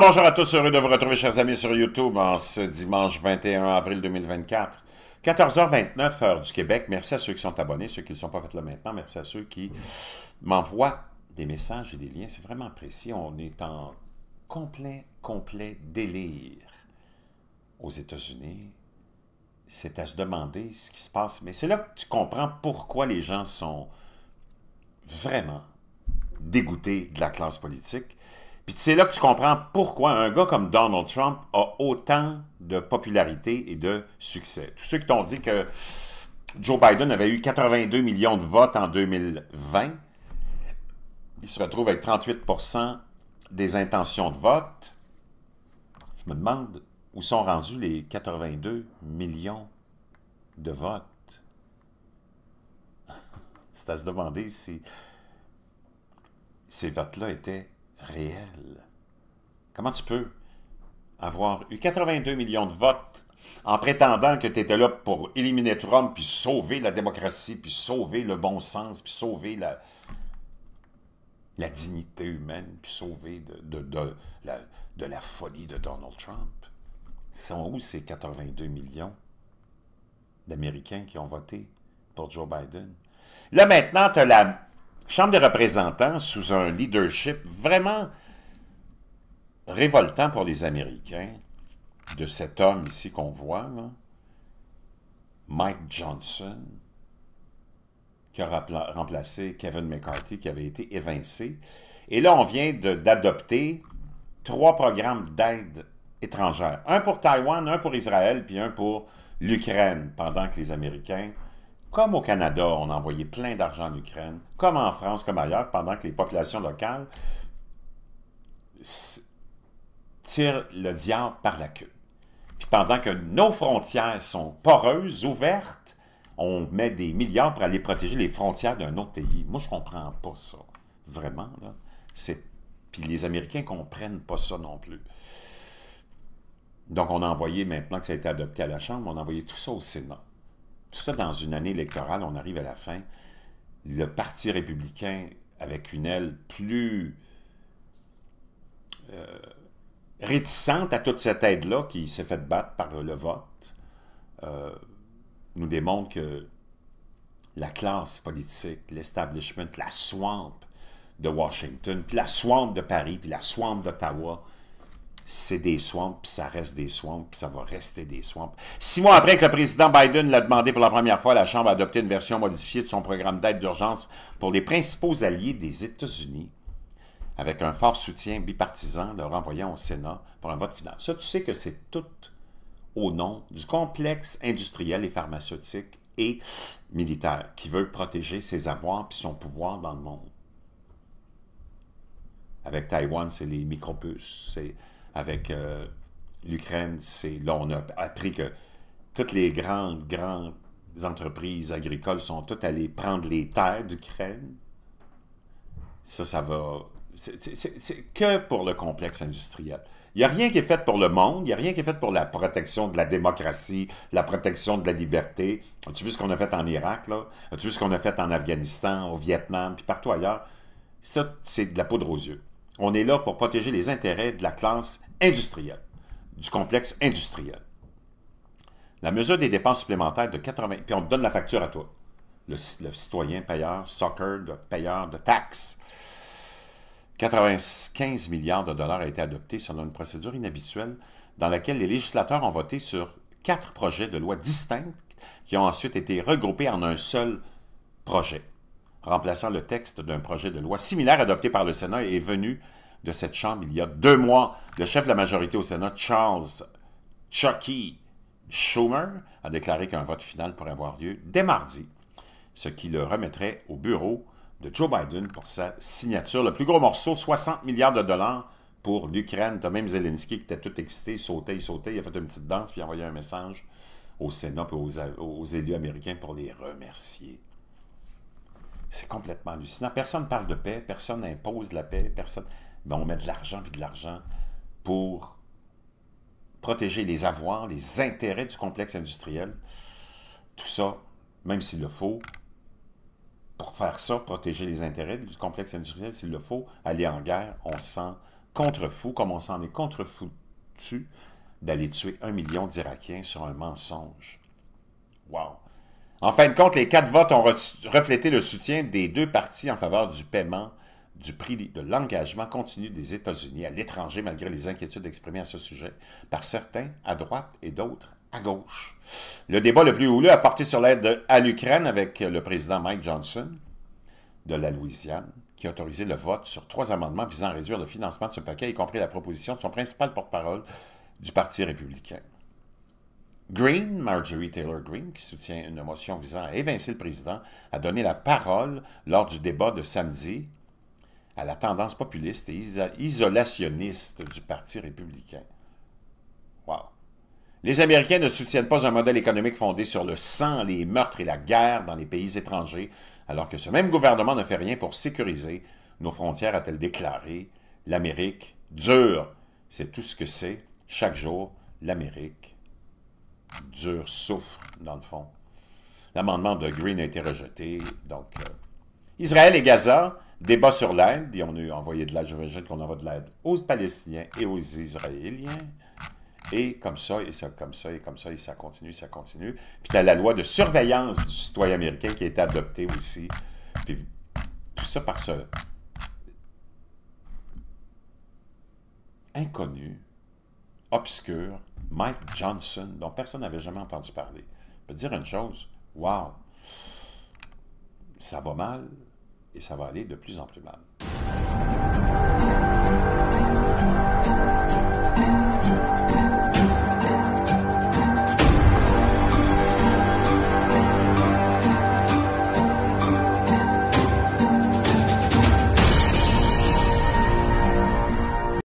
bonjour à tous, heureux de vous retrouver chers amis sur YouTube en ce dimanche 21 avril 2024. 14h29 heure du Québec. Merci à ceux qui sont abonnés, ceux qui ne sont pas fait là maintenant. Merci à ceux qui m'envoient des messages et des liens. C'est vraiment précis. On est en complet, complet délire aux États-Unis. C'est à se demander ce qui se passe. Mais c'est là que tu comprends pourquoi les gens sont vraiment dégoûtés de la classe politique puis c'est là que tu comprends pourquoi un gars comme Donald Trump a autant de popularité et de succès. Tous ceux qui t'ont dit que Joe Biden avait eu 82 millions de votes en 2020, il se retrouve avec 38 des intentions de vote. Je me demande où sont rendus les 82 millions de votes. C'est à se demander si ces votes-là étaient réel. Comment tu peux avoir eu 82 millions de votes en prétendant que tu étais là pour éliminer Trump, puis sauver la démocratie, puis sauver le bon sens, puis sauver la, la dignité humaine, puis sauver de, de, la, folie de Donald Trump. Sont où ces 82 millions d'Américains qui ont voté pour Joe Biden? Là, maintenant, tu as la Chambre des représentants sous un leadership vraiment révoltant pour les Américains, de cet homme ici qu'on voit, Mike Johnson, qui a remplacé Kevin McCarthy, qui avait été évincé. Et là, on vient d'adopter trois programmes d'aide étrangère. Un pour Taïwan, un pour Israël, puis un pour l'Ukraine, pendant que les Américains comme au Canada, on a envoyé plein d'argent en Ukraine, comme en France, comme ailleurs, pendant que les populations locales tirent le diable par la queue. Puis pendant que nos frontières sont poreuses, ouvertes, on met des milliards pour aller protéger les frontières d'un autre pays. Moi, je comprends pas ça. Vraiment, là. Puis les Américains comprennent pas ça non plus. Donc, on a envoyé, maintenant que ça a été adopté à la Chambre, on a envoyé tout ça au Sénat. Tout ça dans une année électorale, on arrive à la fin. Le Parti républicain, avec une aile plus euh, réticente à toute cette aide-là qui s'est faite battre par le vote, euh, nous démontre que la classe politique, l'establishment, la swamp de Washington, puis la swamp de Paris, puis la swamp d'Ottawa, c'est des swamps, puis ça reste des swamps, puis ça va rester des swamps. Six mois après que le président Biden l'a demandé pour la première fois, la Chambre a adopté une version modifiée de son programme d'aide d'urgence pour les principaux alliés des États-Unis, avec un fort soutien bipartisan, le renvoyant au Sénat pour un vote final. Ça, tu sais que c'est tout au nom du complexe industriel et pharmaceutique et militaire qui veut protéger ses avoirs et son pouvoir dans le monde. Avec Taïwan, c'est les micropuces, c'est avec euh, l'Ukraine, c'est là, on a appris que toutes les grandes, grandes entreprises agricoles sont toutes allées prendre les terres d'Ukraine. Ça, ça va... C'est que pour le complexe industriel. Il n'y a rien qui est fait pour le monde, il n'y a rien qui est fait pour la protection de la démocratie, la protection de la liberté. As-tu vu ce qu'on a fait en Irak, là? As-tu vu ce qu'on a fait en Afghanistan, au Vietnam, puis partout ailleurs? Ça, c'est de la poudre aux yeux on est là pour protéger les intérêts de la classe industrielle, du complexe industriel. La mesure des dépenses supplémentaires de 80... Puis on te donne la facture à toi, le, citoyen payeur, soccer, payeur de taxes. 95 milliards de dollars a été adopté selon une procédure inhabituelle dans laquelle les législateurs ont voté sur quatre projets de loi distincts qui ont ensuite été regroupés en un seul projet remplaçant le texte d'un projet de loi similaire adopté par le Sénat et est venu de cette Chambre il y a deux mois. Le chef de la majorité au Sénat, Charles Chucky Schumer, a déclaré qu'un vote final pourrait avoir lieu dès mardi, ce qui le remettrait au bureau de Joe Biden pour sa signature. Le plus gros morceau, 60 milliards de dollars pour l'Ukraine. Tomé même Zelensky qui était tout excité, sautait, il sautait, il a fait une petite danse puis a envoyé un message au Sénat et aux élus américains pour les remercier. C'est complètement hallucinant. Personne ne parle de paix, personne n'impose la paix, personne. Ben, on met de l'argent puis de l'argent pour protéger les avoirs, les intérêts du complexe industriel. Tout ça, même s'il le faut, pour faire ça, protéger les intérêts du complexe industriel, s'il le faut, aller en guerre, on contre contrefou, comme on s'en est contrefoutu d'aller tuer un million d'Irakiens sur un mensonge. waouh en fin de compte, les quatre votes ont reflété le soutien des deux partis en faveur du paiement du prix de l'engagement continu des États-Unis à l'étranger, malgré les inquiétudes exprimées à ce sujet par certains à droite et d'autres à gauche. Le débat le plus houleux a porté sur l'aide à l'Ukraine avec le président Mike Johnson de la Louisiane, qui a autorisé le vote sur trois amendements visant à réduire le financement de ce paquet, y compris la proposition de son principal porte-parole du Parti républicain. Green, Marjorie Taylor Green, qui soutient une motion visant à évincer le président, a donné la parole lors du débat de samedi à la tendance populiste et isolationniste du Parti républicain. Wow. Les Américains ne soutiennent pas un modèle économique fondé sur le sang, les meurtres et la guerre dans les pays étrangers, alors que ce même gouvernement ne fait rien pour sécuriser nos frontières, a-t-elle déclaré. L'Amérique dure. C'est tout ce que c'est chaque jour, l'Amérique dur souffre, dans le fond. L'amendement de Green a été rejeté. Donc, euh, Israël et Gaza, débat sur l'aide. Et on a envoyé de l'aide, je qu'on envoie de l'aide aux Palestiniens et aux Israéliens. Et comme ça, et ça, comme ça, et comme ça, et ça continue, ça continue. Puis tu as la loi de surveillance du citoyen américain qui a été adoptée aussi. Puis tout ça par ce inconnu obscur, Mike Johnson, dont personne n'avait jamais entendu parler. peut dire une chose, wow, ça va mal et ça va aller de plus en plus mal.